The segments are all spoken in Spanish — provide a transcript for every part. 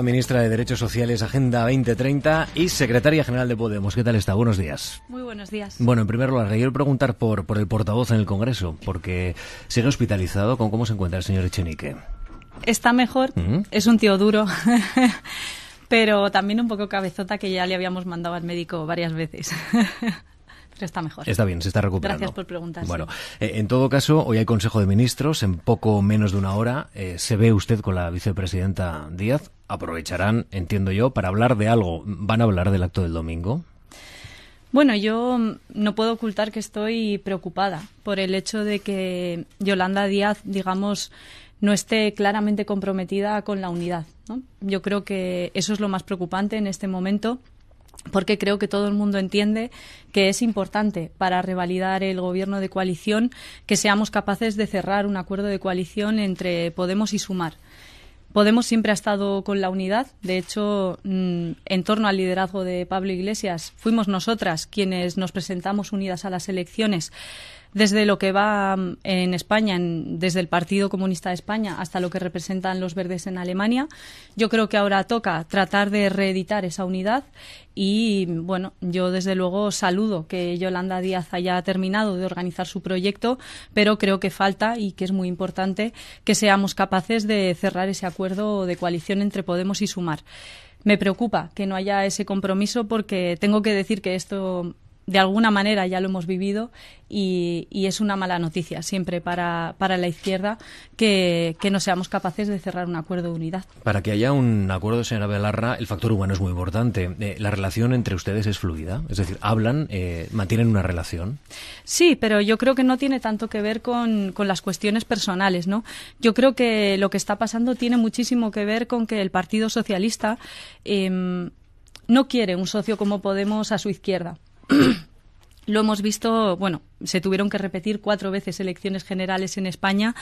ministra de Derechos Sociales, Agenda 2030 y secretaria general de Podemos. ¿Qué tal está? Buenos días. Muy buenos días. Bueno, en primer lugar, le quiero preguntar por, por el portavoz en el Congreso, porque se ha hospitalizado. ¿Con cómo se encuentra el señor Echenique? Está mejor. Es un tío duro. pero también un poco cabezota que ya le habíamos mandado al médico varias veces. Pero está mejor. Está bien, se está recuperando. Gracias por preguntar. Bueno, eh, en todo caso, hoy hay Consejo de Ministros, en poco menos de una hora. Eh, ¿Se ve usted con la vicepresidenta Díaz? aprovecharán, entiendo yo, para hablar de algo. ¿Van a hablar del acto del domingo? Bueno, yo no puedo ocultar que estoy preocupada por el hecho de que Yolanda Díaz, digamos, no esté claramente comprometida con la unidad. Yo creo que eso es lo más preocupante en este momento porque creo que todo el mundo entiende que es importante para revalidar el gobierno de coalición que seamos capaces de cerrar un acuerdo de coalición entre Podemos y Sumar. Podemos siempre ha estado con la unidad. De hecho, mm, en torno al liderazgo de Pablo Iglesias, fuimos nosotras quienes nos presentamos unidas a las elecciones desde lo que va mm, en España, desde el Partido Comunista de España hasta lo que representan los verdes en Alemania. Yo creo que ahora toca tratar de reeditar esa unidad y, bueno, yo desde luego saludo que Yolanda Díaz haya terminado de organizar su proyecto, pero creo que falta y que es muy importante que seamos capaces de cerrar ese acuerdo de coalición entre Podemos y Sumar me preocupa que no haya ese compromiso porque tengo que decir que esto de alguna manera ya lo hemos vivido y, es una mala noticia siempre para, para la izquierda que, no seamos capaces de cerrar un acuerdo de unidad. Para que haya un acuerdo, señora Belarra, el factor humano es muy importante. Eh, ¿La relación entre ustedes es fluida? Es decir, ¿hablan, eh, mantienen una relación? Sí, pero yo creo que no tiene tanto que ver con, las cuestiones personales. ¿no? Yo creo que lo que está pasando tiene muchísimo que ver con que el Partido Socialista em, no quiere un socio como Podemos a su izquierda. lo hemos visto, bueno, se tuvieron que repetir cuatro veces elecciones generales en España,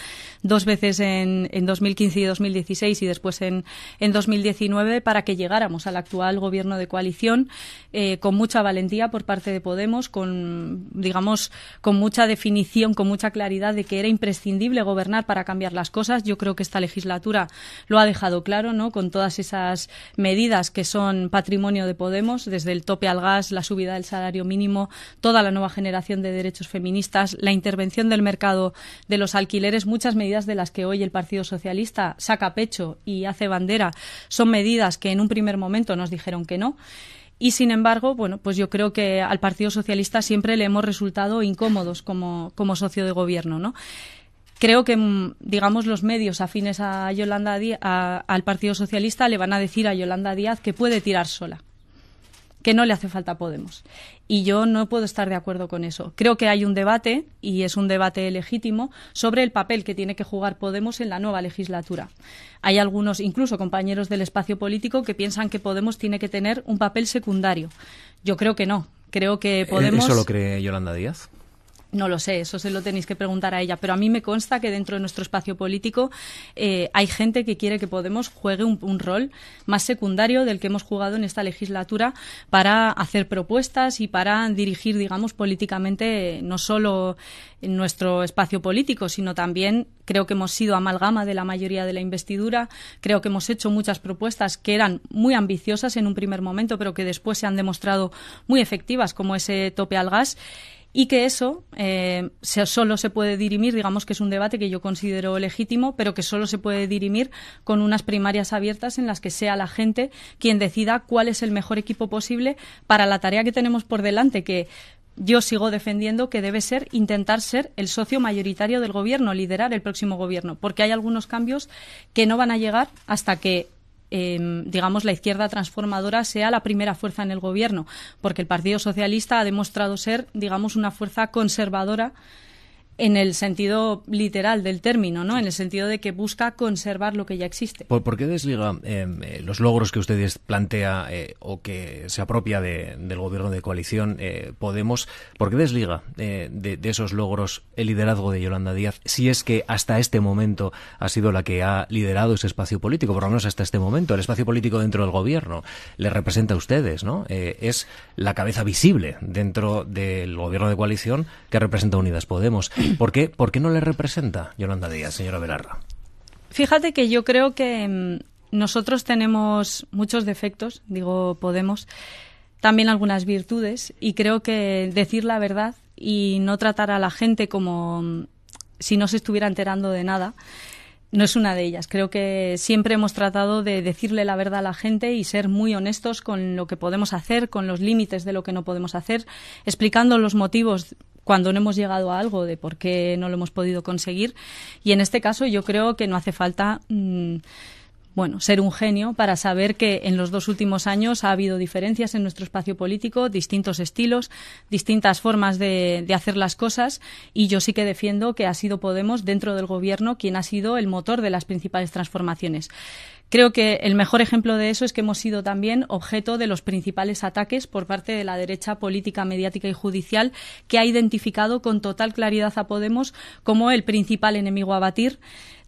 dos veces en, 2015 y 2016 y después en, en, 2019 para que llegáramos al actual gobierno de coalición eh, con mucha valentía por parte de Podemos, con, digamos, con mucha definición, con mucha claridad de que era imprescindible gobernar para cambiar las cosas. Yo creo que esta legislatura lo ha dejado claro, ¿no? Con todas esas medidas que son patrimonio de Podemos, desde el tope al gas, la subida del salario mínimo, toda la nueva generación de derechos feministas, la intervención del mercado de los alquileres, muchas medidas de las que hoy el Partido Socialista saca pecho y hace bandera, son medidas que en un primer momento nos dijeron que no. Y sin embargo, bueno, pues yo creo que al Partido Socialista siempre le hemos resultado incómodos como, como socio de gobierno, ¿no? creo que mm, digamos los medios afines a Yolanda al Partido Socialista le van a decir a Yolanda Díaz que puede tirar sola que no le hace falta Podemos. Y yo no puedo estar de acuerdo con eso. Creo que hay un debate, y es un debate legítimo, sobre el papel que tiene que jugar Podemos en la nueva legislatura. Hay algunos, incluso compañeros del espacio político, que piensan que Podemos tiene que tener un papel secundario. Yo creo que no. Creo que ¿E-, Podemos. ¿Eso lo cree Yolanda Díaz? No lo sé, eso se lo tenéis que preguntar a ella, pero a mí me consta que dentro de nuestro espacio político eh, hay gente que quiere que Podemos juegue un, rol más secundario del que hemos jugado en esta legislatura para hacer propuestas y para dirigir, digamos, políticamente no solo nuestro espacio político, sino también creo que hemos sido amalgama de la mayoría de la investidura, creo que hemos hecho muchas propuestas que eran muy ambiciosas en un primer momento, pero que después se han demostrado muy efectivas, como ese tope al gas y que eso eh, solo se puede dirimir, digamos que es un debate que yo considero legítimo, pero que solo se puede dirimir con unas primarias abiertas en las que sea la gente quien decida cuál es el mejor equipo posible para la tarea que tenemos por delante, que yo sigo defendiendo que debe ser intentar ser el socio mayoritario del gobierno, liderar el próximo gobierno, porque hay algunos cambios que no van a llegar hasta que Em, digamos, la izquierda transformadora sea la primera fuerza en el gobierno, porque el Partido Socialista ha demostrado ser, digamos, una fuerza conservadora en el sentido literal del término, ¿no? En el sentido de que busca conservar lo que ya existe. ¿Por, qué desliga em, eh, los logros que ustedes plantea eh, o que se apropia de, del gobierno de coalición eh, Podemos? ¿Por qué desliga de, esos logros el liderazgo de Yolanda Díaz si es que hasta este momento ha sido la que ha liderado ese espacio político, por lo menos hasta este momento, el espacio político dentro del gobierno? Le representa a ustedes, ¿no? es la cabeza visible dentro del gobierno de coalición que representa Unidas Podemos. ¿Por qué, no le representa Yolanda Díaz, señora Velarra? Fíjate que yo creo que mm, nosotros tenemos muchos defectos, digo Podemos, también algunas virtudes, y creo que decir la verdad y no tratar a la gente como mm, si no se estuviera enterando de nada, no es una de ellas. Creo que siempre hemos tratado de decirle la verdad a la gente y ser muy honestos con lo que podemos hacer, con los límites de lo que no podemos hacer, explicando los motivos cuando no hemos llegado a algo, de por qué no lo hemos podido conseguir. Y en este caso yo creo que no hace falta. Mm, bueno, ser un genio para saber que en los dos últimos años ha habido diferencias en nuestro espacio político, distintos estilos, distintas formas de, de, hacer las cosas y yo sí que defiendo que ha sido Podemos dentro del gobierno quien ha sido el motor de las principales transformaciones. Creo que el mejor ejemplo de eso es que hemos sido también objeto de los principales ataques por parte de la derecha política, mediática y judicial, que ha identificado con total claridad a Podemos como el principal enemigo a batir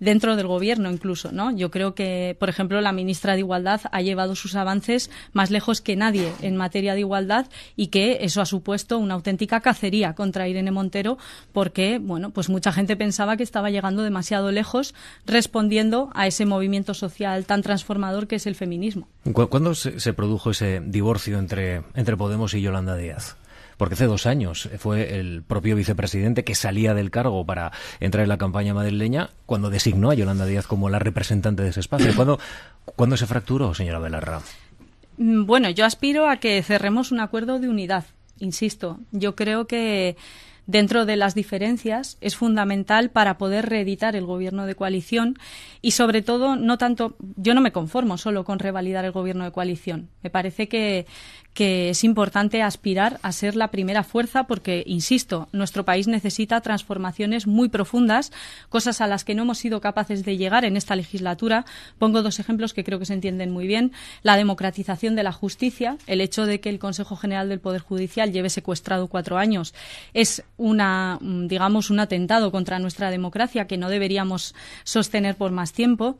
dentro del gobierno incluso, ¿no? Yo creo que, por ejemplo, la ministra de Igualdad ha llevado sus avances más lejos que nadie en materia de igualdad y que eso ha supuesto una auténtica cacería contra Irene Montero porque, bueno, pues mucha gente pensaba que estaba llegando demasiado lejos respondiendo a ese movimiento social tan transformador que es el feminismo. ¿Cuándo se, produjo ese divorcio entre, entre Podemos y Yolanda Díaz? porque hace dos años fue el propio vicepresidente que salía del cargo para entrar en la campaña madrileña cuando designó a Yolanda Díaz como la representante de ese espacio. ¿Cuándo, se fracturó, señora Belarra? Mm, bueno, yo aspiro a que cerremos un acuerdo de unidad, insisto. Yo creo que dentro de las diferencias es fundamental para poder reeditar el gobierno de coalición y sobre todo no tanto yo no me conformo solo con revalidar el gobierno de coalición me parece que, que es importante aspirar a ser la primera fuerza porque, insisto, nuestro país necesita transformaciones muy profundas, cosas a las que no hemos sido capaces de llegar en esta legislatura. Pongo dos ejemplos que creo que se entienden muy bien. La democratización de la justicia, el hecho de que el Consejo General del Poder Judicial lleve secuestrado cuatro años, es una, digamos, un atentado contra nuestra democracia que no deberíamos sostener por más tiempo.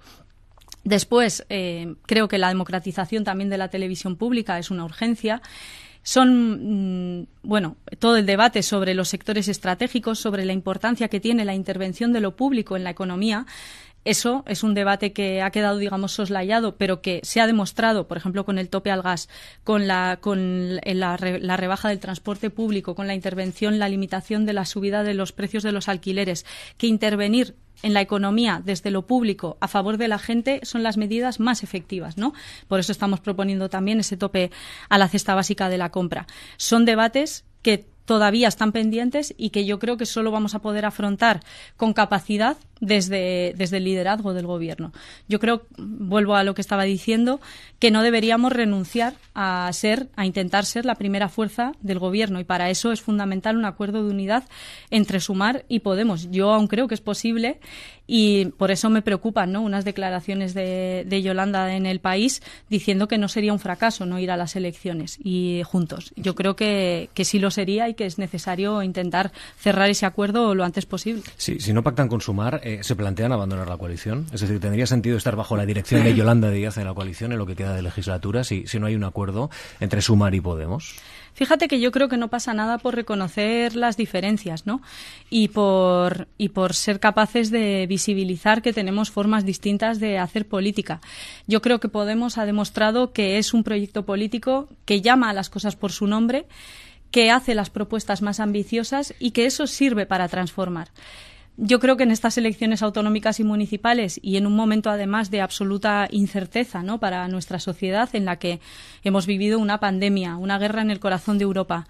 Después, eh, creo que la democratización también de la televisión pública es una urgencia. Son, mm, bueno, todo el debate sobre los sectores estratégicos, sobre la importancia que tiene la intervención de lo público en la economía, eso es un debate que ha quedado, digamos, soslayado, pero que se ha demostrado, por ejemplo, con el tope al gas, con la, la rebaja del transporte público, con la intervención, la limitación de la subida de los precios de los alquileres, que intervenir en la economía desde lo público a favor de la gente son las medidas más efectivas, ¿no? Por eso estamos proponiendo también ese tope a la cesta básica de la compra. Son debates que todavía están pendientes y que yo creo que solo vamos a poder afrontar con capacidad desde, el liderazgo del gobierno. Yo creo, vuelvo a lo que estaba diciendo, que no deberíamos renunciar a ser, a intentar ser la primera fuerza del gobierno y para eso es fundamental un acuerdo de unidad entre Sumar y Podemos. Yo aún creo que es posible y por eso me preocupan ¿no? unas declaraciones de, de, Yolanda en el país diciendo que no sería un fracaso no ir a las elecciones y juntos. Yo creo que, sí lo sería y que es necesario intentar cerrar ese acuerdo lo antes posible. Sí, si no pactan con Sumar, eh, eh, ¿se plantean abandonar la coalición? Es decir, ¿tendría sentido estar bajo la dirección de Yolanda Díaz en la coalición en lo que queda de legislatura si, si no hay un acuerdo entre Sumar y Podemos? Fíjate que yo creo que no pasa nada por reconocer las diferencias, ¿no? Y por, y por ser capaces de visibilizar que tenemos formas distintas de hacer política. Yo creo que Podemos ha demostrado que es un proyecto político que llama a las cosas por su nombre, que hace las propuestas más ambiciosas y que eso sirve para transformar. Yo creo que en estas elecciones autonómicas y municipales y en un momento además de absoluta incerteza ¿no? para nuestra sociedad en la que hemos vivido una pandemia, una guerra en el corazón de Europa,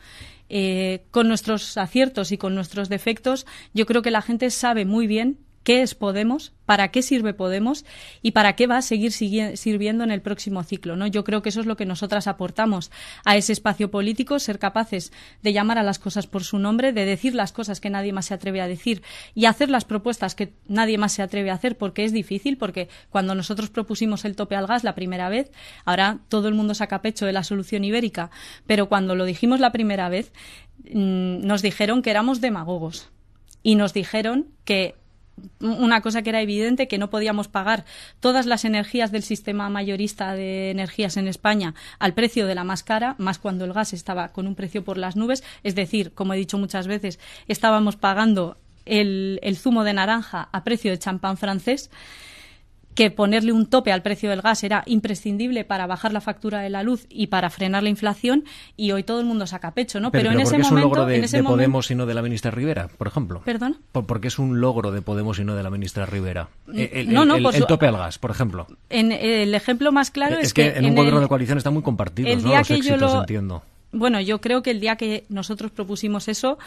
eh, con nuestros aciertos y con nuestros defectos, yo creo que la gente sabe muy bien qué es Podemos, para qué sirve Podemos y para qué va a seguir sirviendo en el próximo ciclo. ¿no? Yo creo que eso es lo que nosotras aportamos a ese espacio político, ser capaces de llamar a las cosas por su nombre, de decir las cosas que nadie más se atreve a decir y hacer las propuestas que nadie más se atreve a hacer porque es difícil, porque cuando nosotros propusimos el tope al gas la primera vez, ahora todo el mundo saca pecho de la solución ibérica, pero cuando lo dijimos la primera vez, mm, nos dijeron que éramos demagogos y nos dijeron que una cosa que era evidente, que no podíamos pagar todas las energías del sistema mayorista de energías en España al precio de la más cara, más cuando el gas estaba con un precio por las nubes. Es decir, como he dicho muchas veces, estábamos pagando el, el zumo de naranja a precio de champán francés que ponerle un tope al precio del gas era imprescindible para bajar la factura de la luz y para frenar la inflación y hoy todo el mundo saca pecho, ¿no? Pero, en, ese es un logro de, Podemos y no de la ministra Rivera, mm, eh, por ejemplo. ¿Perdón? porque es un logro de Podemos y no de la ministra Rivera. El, tope al gas, por ejemplo. el ejemplo más claro eh, es, que, en un gobierno de coalición está muy compartido, Los que yo lo... entiendo. Bueno, yo creo que el día que nosotros propusimos eso,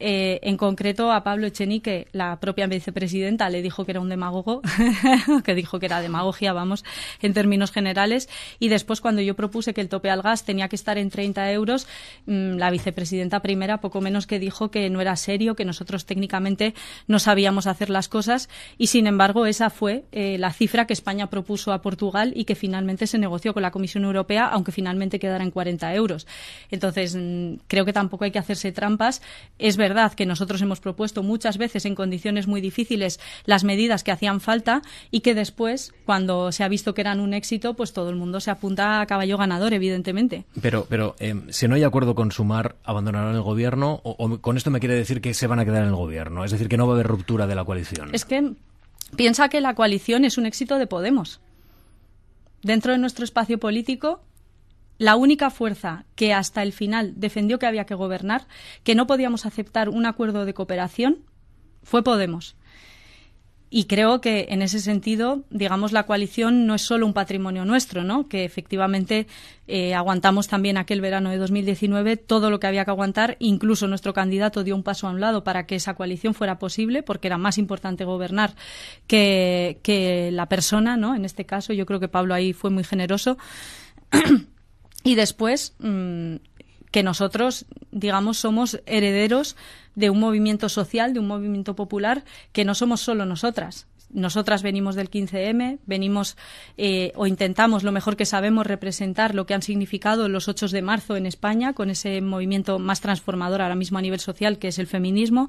eh, en concreto a Pablo Echenique, la propia vicepresidenta, le dijo que era un demagogo, que dijo que era demagogia, vamos, en términos generales. Y después, cuando yo propuse que el tope al gas tenía que estar en 30 euros, mm, la vicepresidenta primera poco menos que dijo que no era serio, que nosotros técnicamente no sabíamos hacer las cosas. Y sin embargo, esa fue eh, la cifra que España propuso a Portugal y que finalmente se negoció con la Comisión Europea, aunque finalmente quedara en 40 euros. Entonces, mm, creo que tampoco hay que hacerse trampas. Es verdad que nosotros hemos propuesto muchas veces en condiciones muy difíciles las medidas que hacían falta y que después, cuando se ha visto que eran un éxito, pues todo el mundo se apunta a caballo ganador, evidentemente. Pero, pero em, si no hay acuerdo con Sumar, ¿abandonarán el gobierno? o con esto me quiere decir que se van a quedar en el gobierno, es decir, que no va a haber ruptura de la coalición. Es que piensa que la coalición es un éxito de Podemos. Dentro de nuestro espacio político la única fuerza que hasta el final defendió que había que gobernar, que no podíamos aceptar un acuerdo de cooperación, fue Podemos. Y creo que en ese sentido, digamos, la coalición no es solo un patrimonio nuestro, ¿no? Que efectivamente eh, aguantamos también aquel verano de 2019 todo lo que había que aguantar. Incluso nuestro candidato dio un paso a un lado para que esa coalición fuera posible, porque era más importante gobernar que, que la persona, ¿no? En este caso, yo creo que Pablo ahí fue muy generoso. Y después, mm, que nosotros, digamos, somos herederos de un movimiento social, de un movimiento popular, que no somos solo nosotras. Nosotras venimos del 15M, venimos eh, o intentamos lo mejor que sabemos representar lo que han significado los 8 de marzo en España con ese movimiento más transformador ahora mismo a nivel social que es el feminismo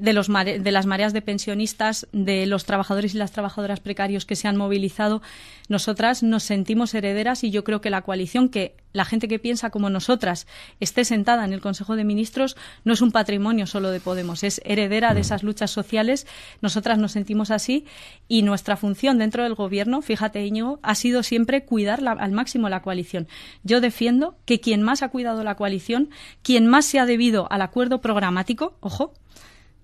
de, las mareas de pensionistas, de los trabajadores y las trabajadoras precarios que se han movilizado, nosotras nos sentimos herederas y yo creo que la coalición, que la gente que piensa como nosotras esté sentada en el Consejo de Ministros, no es un patrimonio solo de Podemos, es heredera de esas luchas sociales. Nosotras nos sentimos así y nuestra función dentro del Gobierno, fíjate, Íñigo, ha sido siempre cuidar al máximo la coalición. Yo defiendo que quien más ha cuidado la coalición, quien más se ha debido al acuerdo programático, ojo,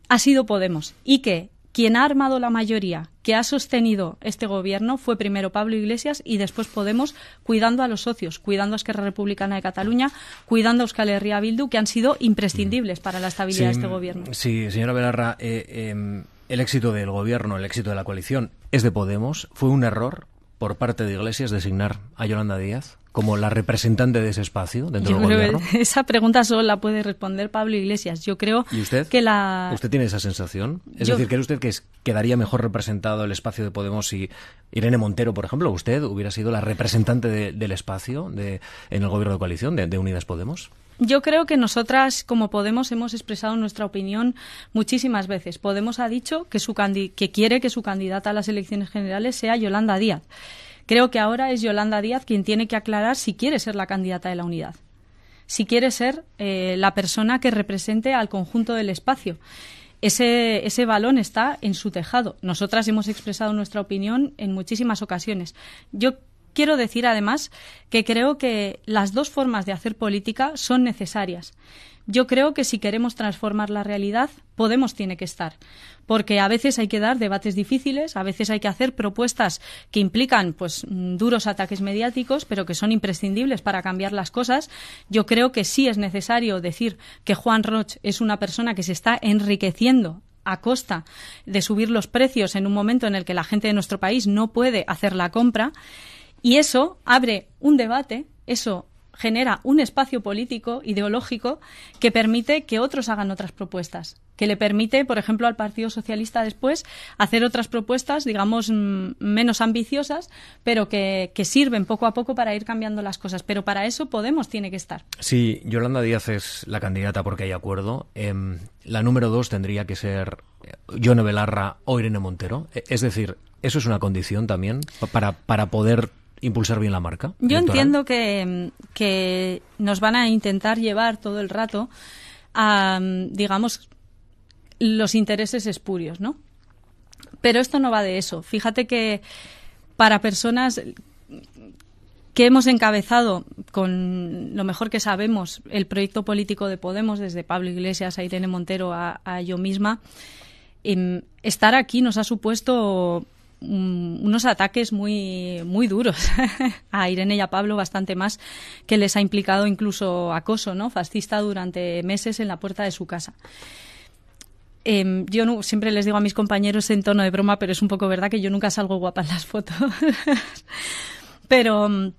ha sido Podemos y que quien ha armado la mayoría que ha sostenido este gobierno fue primero Pablo Iglesias y después Podemos, cuidando a los socios, cuidando a Esquerra Republicana de Cataluña, cuidando a Euskal Herria Bildu, que han sido imprescindibles para la estabilidad de este gobierno. Sí, señora Belarra, eh, em, el éxito del gobierno, el éxito de la coalición es de Podemos. ¿Fue un error por parte de Iglesias designar a Yolanda Díaz? como la representante de ese espacio dentro del gobierno? esa pregunta solo la puede responder Pablo Iglesias. Yo creo ¿Y usted? que la. ¿Usted tiene esa sensación? Es decir, ¿cree usted que quedaría mejor representado el espacio de Podemos si Irene Montero, por ejemplo, usted hubiera sido la representante del espacio de, en el gobierno de coalición de, de Unidas Podemos? Yo creo que nosotras, como Podemos, hemos expresado nuestra opinión muchísimas veces. Podemos ha dicho que, su que quiere que su candidata a las elecciones generales sea Yolanda Díaz. Creo que ahora es Yolanda Díaz quien tiene que aclarar si quiere ser la candidata de la unidad si quiere ser eh, la persona que represente al conjunto del espacio. Ese, ese, balón está en su tejado. Nosotras hemos expresado nuestra opinión en muchísimas ocasiones. Yo Quiero decir, además, que creo que las dos formas de hacer política son necesarias. Yo creo que si queremos transformar la realidad, Podemos tiene que estar. Porque a veces hay que dar debates difíciles, a veces hay que hacer propuestas que implican pues duros ataques mediáticos, pero que son imprescindibles para cambiar las cosas. Yo creo que sí es necesario decir que Juan Roch es una persona que se está enriqueciendo a costa de subir los precios en un momento en el que la gente de nuestro país no puede hacer la compra. Y eso abre un debate, eso genera un espacio político, ideológico, que permite que otros hagan otras propuestas, que le permite, por ejemplo, al Partido Socialista después hacer otras propuestas, digamos, menos ambiciosas, pero que, sirven poco a poco para ir cambiando las cosas. Pero para eso Podemos tiene que estar. Sí, Yolanda Díaz es la candidata porque hay acuerdo. Em, la número dos tendría que ser eh, Yone Belarra o Irene Montero. E, es decir, ¿eso es una condición también para, para poder impulsar bien la marca? Yo entiendo mm, que, nos van a intentar llevar todo el rato a, mm, digamos, los intereses espurios, ¿no? Pero esto no va de eso. Fíjate que para personas que hemos encabezado con lo mejor que sabemos el proyecto político de Podemos, desde Pablo Iglesias a Irene Montero a, yo misma, em, estar aquí nos ha supuesto Mm, unos ataques muy, muy duros a Irene y a Pablo, bastante más, que les ha implicado incluso acoso ¿no? fascista durante meses en la puerta de su casa. Em, yo siempre les digo a mis compañeros en tono de broma, pero es un poco verdad que yo nunca salgo guapa en las fotos. pero,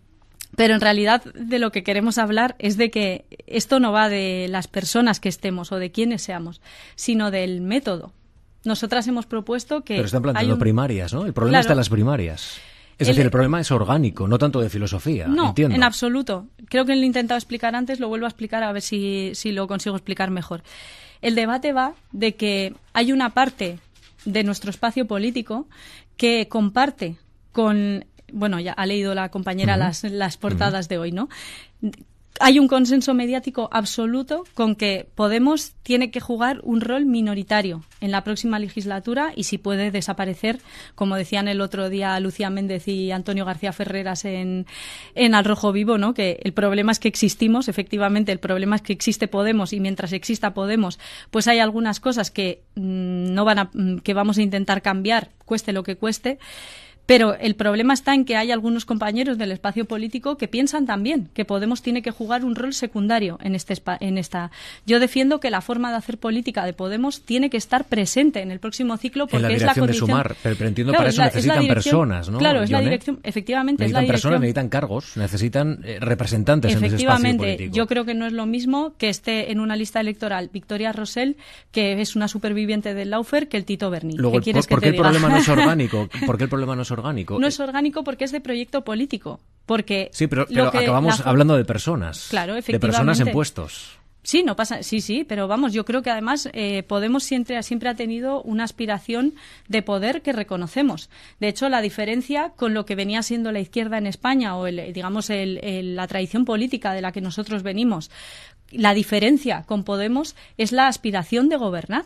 pero en realidad de lo que queremos hablar es de que esto no va de las personas que estemos o de quienes seamos, sino del método nosotras hemos propuesto que. Pero están planteando primarias, ¿no? El problema está en las primarias. Es decir, el problema es orgánico, no tanto de filosofía. No, en absoluto. Creo que lo he intentado explicar antes, lo vuelvo a explicar a ver si, lo consigo explicar mejor. El debate va de que hay una parte de nuestro espacio político que comparte con bueno, ya ha leído la compañera las, las, portadas de hoy, ¿no? hay un consenso mediático absoluto con que Podemos tiene que jugar un rol minoritario en la próxima legislatura y si puede desaparecer, como decían el otro día Lucía Méndez y Antonio García Ferreras en, en Al Rojo Vivo, ¿no? que el problema es que existimos, efectivamente, el problema es que existe Podemos y mientras exista Podemos, pues hay algunas cosas que, mm, no van a, mm, que vamos a intentar cambiar, cueste lo que cueste. Pero el problema está en que hay algunos compañeros del espacio político que piensan también que Podemos tiene que jugar un rol secundario en, este, en esta. Yo defiendo que la forma de hacer política de Podemos tiene que estar presente en el próximo ciclo porque la es la condición de sumar, pero, entiendo para eso necesitan personas, ¿no? Claro, es la dirección, efectivamente necesitan es la dirección. personas, necesitan cargos, necesitan eh, representantes en ese espacio político. Efectivamente. Yo creo que no es lo mismo que esté en una lista electoral Victoria Rosell, que es una superviviente del Laufer, que el Tito Berni. por, qué el problema no es orgánico? ¿Por qué el problema no es orgánico? No eh, es orgánico porque es de proyecto político. Porque sí, pero, acabamos hablando de personas. Claro, De personas en puestos. Sí, no pasa, sí, sí, pero vamos, yo creo que además eh, Podemos siempre, siempre ha tenido una aspiración de poder que reconocemos. De hecho, la diferencia con lo que venía siendo la izquierda en España o, el, digamos, la tradición política de la que nosotros venimos, la diferencia con Podemos es la aspiración de gobernar.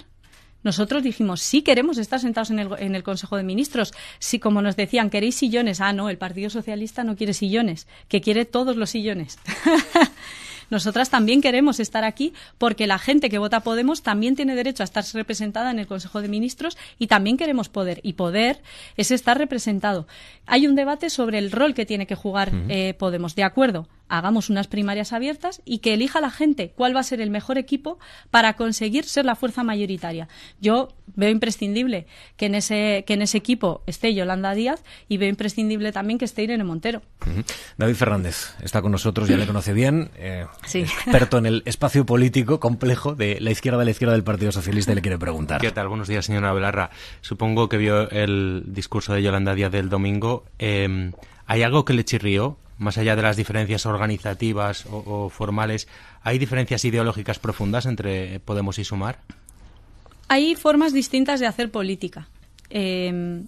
Nosotros dijimos, sí queremos estar sentados en el, Consejo de Ministros. Si, como nos decían, queréis sillones, ah, no, el Partido Socialista no quiere sillones, que quiere todos los sillones. Nosotras también queremos estar aquí porque la gente que vota Podemos también tiene derecho a estar representada en el Consejo de Ministros y también queremos poder. Y poder es estar representado. Hay un debate sobre el rol que tiene que jugar eh, Podemos. De acuerdo, hagamos unas primarias abiertas y que elija la gente cuál va a ser el mejor equipo para conseguir ser la fuerza mayoritaria. Yo veo imprescindible que en ese, que en ese equipo esté Yolanda Díaz y veo imprescindible también que esté Irene Montero. David Fernández está con nosotros, ya le conoce bien, eh, sí. experto en el espacio político complejo de la izquierda de la izquierda del Partido Socialista y le quiere preguntar. ¿Qué tal? Buenos días, señora Belarra. Supongo que vio el discurso de Yolanda Díaz del domingo. Em, ¿Hay algo que le chirrió más allá de las diferencias organizativas o, formales, ¿hay diferencias ideológicas profundas entre Podemos y Sumar? Hay formas distintas de hacer política. Em,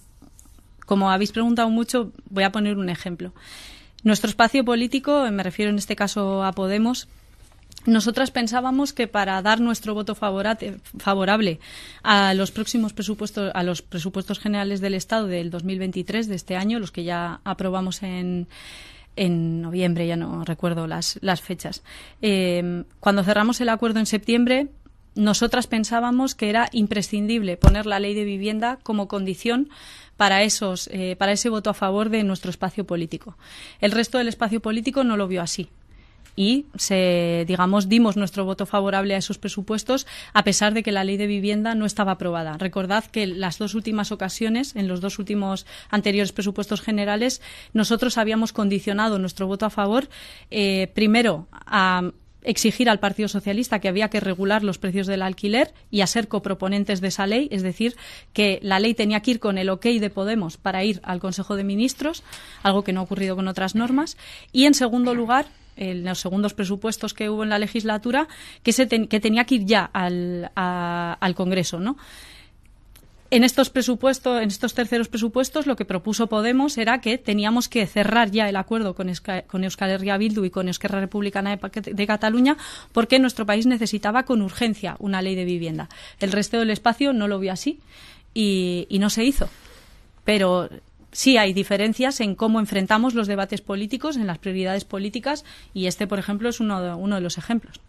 como habéis preguntado mucho, voy a poner un ejemplo. Nuestro espacio político, me refiero en este caso a Podemos, nosotras pensábamos que para dar nuestro voto favorable a los próximos presupuestos, a los presupuestos generales del Estado del 2023 de este año, los que ya aprobamos en, en noviembre, ya no recuerdo las, fechas. Em, cuando cerramos el acuerdo en septiembre, nosotras pensábamos que era imprescindible poner la ley de vivienda como condición para esos eh, para ese voto a favor de nuestro espacio político. El resto del espacio político no lo vio así y se, digamos, dimos nuestro voto favorable a esos presupuestos a pesar de que la ley de vivienda no estaba aprobada. Recordad que las dos últimas ocasiones, en los dos últimos anteriores presupuestos generales, nosotros habíamos condicionado nuestro voto a favor, eh, primero, a exigir al Partido Socialista que había que regular los precios del alquiler y a ser coproponentes de esa ley, es decir, que la ley tenía que ir con el ok de Podemos para ir al Consejo de Ministros, algo que no ha ocurrido con otras normas, y en segundo lugar en los segundos presupuestos que hubo en la legislatura, que, se tenía que ir ya al, Congreso, ¿no? En estos presupuestos, en estos terceros presupuestos, lo que propuso Podemos era que teníamos que cerrar ya el acuerdo con, con Euskal Herria Bildu y con Esquerra Republicana de, de, Cataluña, porque nuestro país necesitaba con urgencia una ley de vivienda. El resto del espacio no lo vio así y, y no se hizo. Pero sí hay diferencias en cómo enfrentamos los debates políticos, en las prioridades políticas, y este, por ejemplo, es uno de, los ejemplos.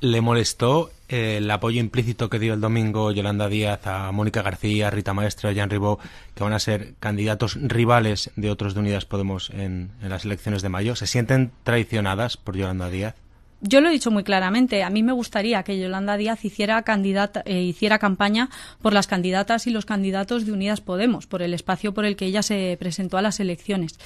¿Le molestó eh, el apoyo implícito que dio el domingo Yolanda Díaz a Mónica García, Rita Maestre, Jan Ribó, que van a ser candidatos rivales de otros de Unidas Podemos en las elecciones de mayo? ¿Se sienten traicionadas por Yolanda Díaz? yo lo he dicho muy claramente, a mí me gustaría que Yolanda Díaz hiciera, candidata, eh, hiciera campaña por las candidatas y los candidatos de Unidas Podemos, por el espacio por el que ella se presentó a las elecciones.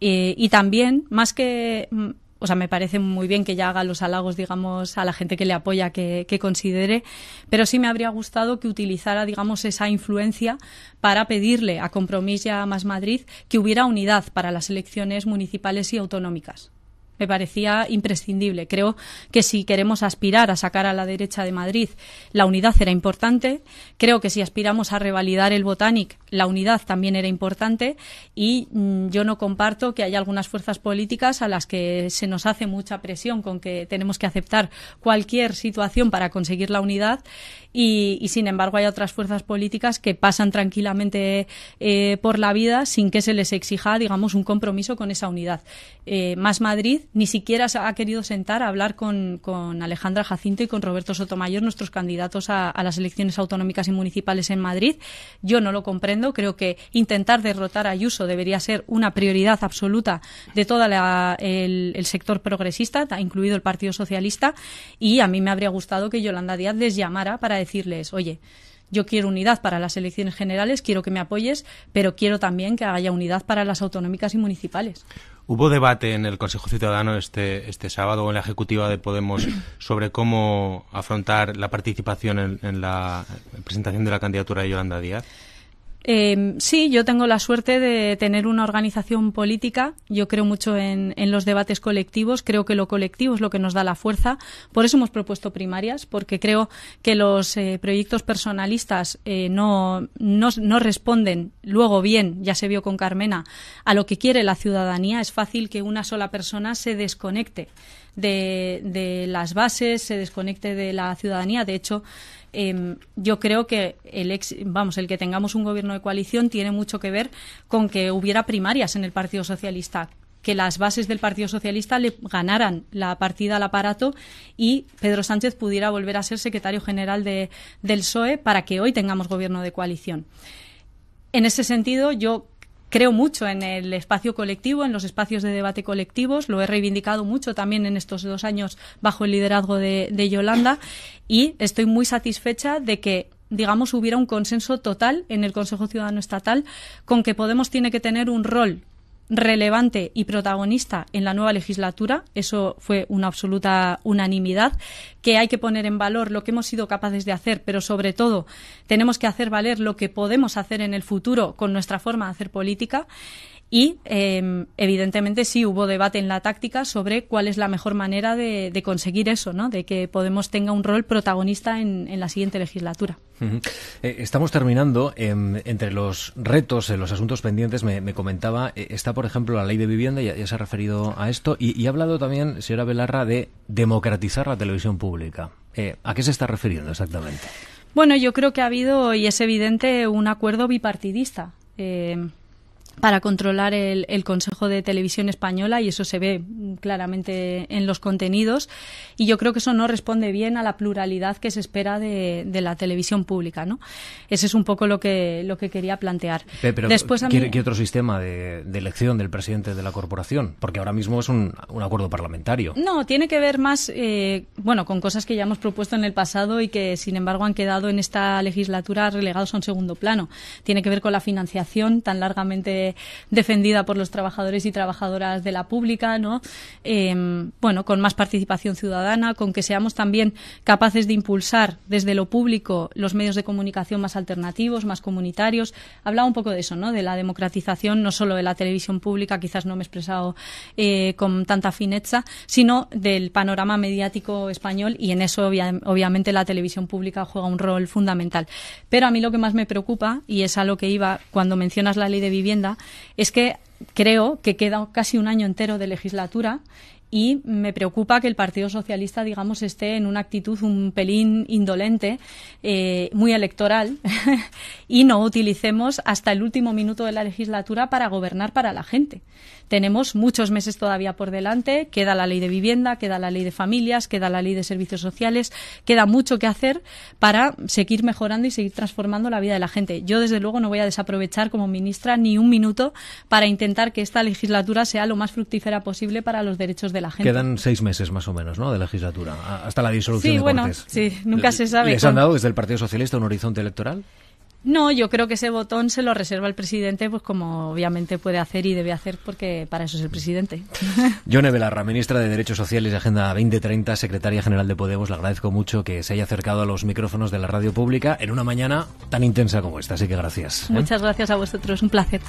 Eh, y también, más que mm, o sea, me parece muy bien que ella haga los halagos, digamos, a la gente que le apoya, que, que, considere, pero sí me habría gustado que utilizara, digamos, esa influencia para pedirle a Compromís y a Más Madrid que hubiera unidad para las elecciones municipales y autonómicas me parecía imprescindible. Creo que si queremos aspirar a sacar a la derecha de Madrid, la unidad era importante. Creo que si aspiramos a revalidar el Botanic, la unidad también era importante. Y mm, yo no comparto que haya algunas fuerzas políticas a las que se nos hace mucha presión con que tenemos que aceptar cualquier situación para conseguir la unidad. Y, sin embargo, hay otras fuerzas políticas que pasan tranquilamente eh, por la vida sin que se les exija, digamos, un compromiso con esa unidad. Eh, más Madrid ni siquiera se ha querido sentar a hablar con, con Alejandra Jacinto y con Roberto Sotomayor, nuestros candidatos a, las elecciones autonómicas y municipales en Madrid. Yo no lo comprendo. Creo que intentar derrotar a Ayuso debería ser una prioridad absoluta de todo el, el sector progresista, incluido el Partido Socialista. Y a mí me habría gustado que Yolanda Díaz les llamara para decirles, oye, yo quiero unidad para las elecciones generales, quiero que me apoyes, pero quiero también que haya unidad para las autonómicas y municipales. Hubo debate en el Consejo Ciudadano este, este sábado en la Ejecutiva de Podemos sobre cómo afrontar la participación en, la presentación de la candidatura de Yolanda Díaz. Em, sí, yo tengo la suerte de tener una organización política. Yo creo mucho en, los debates colectivos. Creo que lo colectivo es lo que nos da la fuerza. Por eso hemos propuesto primarias, porque creo que los eh, proyectos personalistas eh, no, responden luego bien, ya se vio con Carmena, a lo que quiere la ciudadanía. Es fácil que una sola persona se desconecte de, de las bases, se desconecte de la ciudadanía. De hecho, Em, yo creo que el vamos, el que tengamos un gobierno de coalición tiene mucho que ver con que hubiera primarias en el Partido Socialista que las bases del Partido Socialista le ganaran la partida al aparato y Pedro Sánchez pudiera volver a ser secretario general del PSOE para que hoy tengamos gobierno de coalición. En ese sentido, yo creo mucho en el espacio colectivo, en los espacios de debate colectivos, lo he reivindicado mucho también en estos dos años bajo el liderazgo de, Yolanda y estoy muy satisfecha de que digamos, hubiera un consenso total en el Consejo Ciudadano Estatal con que Podemos tiene que tener un rol relevante y protagonista en la nueva legislatura, eso fue una absoluta unanimidad, que hay que poner en valor lo que hemos sido capaces de hacer, pero sobre todo tenemos que hacer valer lo que podemos hacer en el futuro con nuestra forma de hacer política. Y em, evidentemente sí hubo debate en la táctica sobre cuál es la mejor manera de, conseguir eso, ¿no? de que Podemos tenga un rol protagonista en, la siguiente legislatura. Eh, estamos terminando. Em, entre los retos, en eh, los asuntos pendientes, me, comentaba, eh, está por ejemplo la ley de vivienda, ya, ya se ha referido a esto, y, y, ha hablado también, señora Belarra, de democratizar la televisión pública. ¿A qué se está refiriendo exactamente? Bueno, yo creo que ha habido, y es evidente, un acuerdo bipartidista para controlar el, Consejo de Televisión Española y eso se ve claramente en los contenidos y yo creo que eso no responde bien a la pluralidad que se espera de, la televisión pública, ¿no? Ese es un poco lo que lo que quería plantear. Pero, Después ¿qué, otro sistema de, elección del presidente de la corporación? Porque ahora mismo es un, acuerdo parlamentario. No, tiene que ver más, eh, bueno, con cosas que ya hemos propuesto en el pasado y que sin embargo han quedado en esta legislatura relegados a un segundo plano. Tiene que ver con la financiación tan largamente defendida por los trabajadores y trabajadoras de la pública, ¿no? Em, bueno, con más participación ciudadana, con que seamos también capaces de impulsar desde lo público los medios de comunicación más alternativos, más comunitarios. Hablaba un poco de eso, ¿no? De la democratización, no solo de la televisión pública, quizás no me he expresado eh, con tanta fineza, sino del panorama mediático español y en eso obviamente la televisión pública juega un rol fundamental. Pero a mí lo que más me preocupa, y es a lo que iba cuando mencionas la ley de vivienda, es que creo que queda casi un año entero de legislatura y me preocupa que el Partido Socialista, digamos, esté en una actitud un pelín indolente, eh, muy electoral, y no utilicemos hasta el último minuto de la legislatura para gobernar para la gente. Tenemos muchos meses todavía por delante, queda la ley de vivienda, queda la ley de familias, queda la ley de servicios sociales, queda mucho que hacer para seguir mejorando y seguir transformando la vida de la gente. Yo, desde luego, no voy a desaprovechar como ministra ni un minuto para intentar que esta legislatura sea lo más fructífera posible para los derechos de Quedan seis meses más o menos, ¿no? De legislatura, hasta la disolución de bueno, Cortes. Sí, nunca se sabe. ¿Les han dado desde el Partido Socialista un horizonte electoral? No, yo creo que ese botón se lo reserva el presidente, pues como obviamente puede hacer y debe hacer, porque para eso es el presidente. Yone Belarra, ministra de Derechos Sociales y Agenda 2030, secretaria general de Podemos, le agradezco mucho que se haya acercado a los micrófonos de la radio pública en una mañana tan intensa como esta, así que gracias. ¿eh? Muchas gracias a vosotros, un placer.